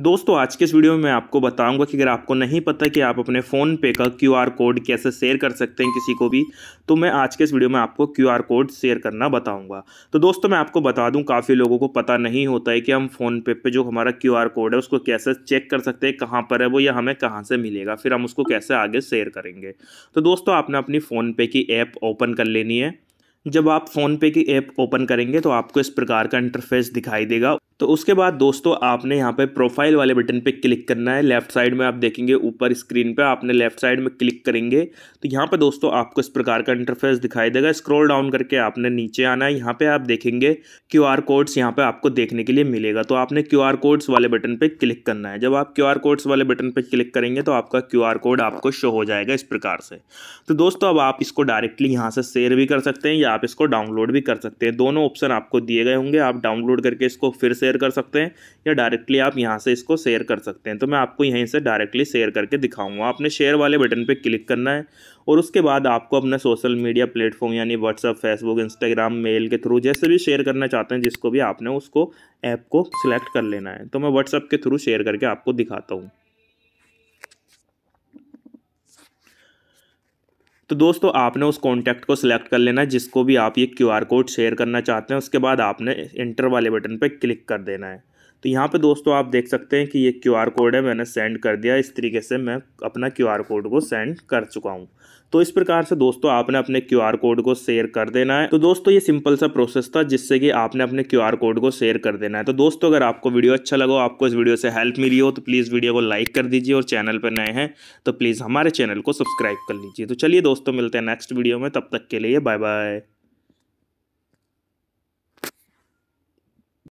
दोस्तों आज के इस वीडियो में मैं आपको बताऊंगा कि अगर आपको नहीं पता कि आप अपने फ़ोन पे का क्यूआर कोड कैसे शेयर कर सकते हैं किसी को भी तो मैं आज के इस वीडियो में आपको क्यूआर कोड शेयर करना बताऊंगा तो दोस्तों मैं आपको बता दूं काफ़ी लोगों को पता नहीं होता है कि हम फ़ोन पे पे जो हमारा आर कोड है उसको कैसे चेक कर सकते हैं कहाँ पर है वो या हमें कहाँ से मिलेगा फिर हम उसको कैसे आगे शेयर करेंगे तो दोस्तों आपने अपनी फ़ोनपे की ऐप ओपन कर लेनी है जब आप फ़ोनपे की ऐप ओपन करेंगे तो आपको इस प्रकार का इंटरफेस दिखाई देगा तो उसके बाद दोस्तों आपने यहाँ पे प्रोफाइल वाले बटन पे क्लिक करना है लेफ्ट साइड में आप देखेंगे ऊपर स्क्रीन पे आपने लेफ्ट साइड में क्लिक करेंगे तो यहाँ पे दोस्तों आपको इस प्रकार का इंटरफेस दिखाई देगा स्क्रॉल डाउन करके आपने नीचे आना है यहाँ पे आप देखेंगे क्यू आर कोड्स यहाँ पर आपको देखने के लिए मिलेगा तो आपने क्यू आर कोड्स वाले बटन पर क्लिक करना है जब आप क्यू आर कोड्स वाले बटन पर क्लिक करेंगे तो आपका क्यू आर कोड आपको शो हो जाएगा इस प्रकार से तो दोस्तों अब आप इसको डायरेक्टली यहाँ से शेयर भी कर सकते हैं या आप इसको डाउनलोड भी कर सकते हैं दोनों ऑप्शन आपको दिए गए होंगे आप डाउनलोड करके इसको फिर से शेयर कर सकते हैं या डायरेक्टली आप यहाँ से इसको शेयर कर सकते हैं तो मैं आपको यहीं से डायरेक्टली शेयर करके दिखाऊंगा आपने शेयर वाले बटन पर क्लिक करना है और उसके बाद आपको अपने सोशल मीडिया प्लेटफॉर्म यानी व्हाट्सअप फेसबुक इंस्टाग्राम मेल के थ्रू जैसे भी शेयर करना चाहते हैं जिसको भी आपने उसको ऐप को सिलेक्ट कर लेना है तो मैं व्हाट्सअप के थ्रू शेयर करके आपको दिखाता हूँ तो दोस्तों आपने उस कॉन्टैक्ट को सिलेक्ट कर लेना है जिसको भी आप ये क्यू कोड शेयर करना चाहते हैं उसके बाद आपने इंटर वाले बटन पर क्लिक कर देना है तो यहाँ पे दोस्तों आप देख सकते हैं कि ये क्यू आर कोड है मैंने सेंड कर दिया इस तरीके से मैं अपना क्यू आर कोड को सेंड कर चुका हूँ तो इस प्रकार से दोस्तों आपने अपने क्यू आर कोड को शेयर कर देना है तो दोस्तों ये सिंपल सा प्रोसेस था जिससे कि आपने अपने क्यू आर कोड को शेयर कर देना है तो दोस्तों अगर आपको वीडियो अच्छा लगा आपको इस वीडियो से हेल्प मिली हो तो प्लीज़ वीडियो को लाइक कर दीजिए और चैनल पर नए हैं तो प्लीज़ हमारे चैनल को सब्सक्राइब कर लीजिए तो चलिए दोस्तों मिलते हैं नेक्स्ट वीडियो में तब तक के लिए बाय बाय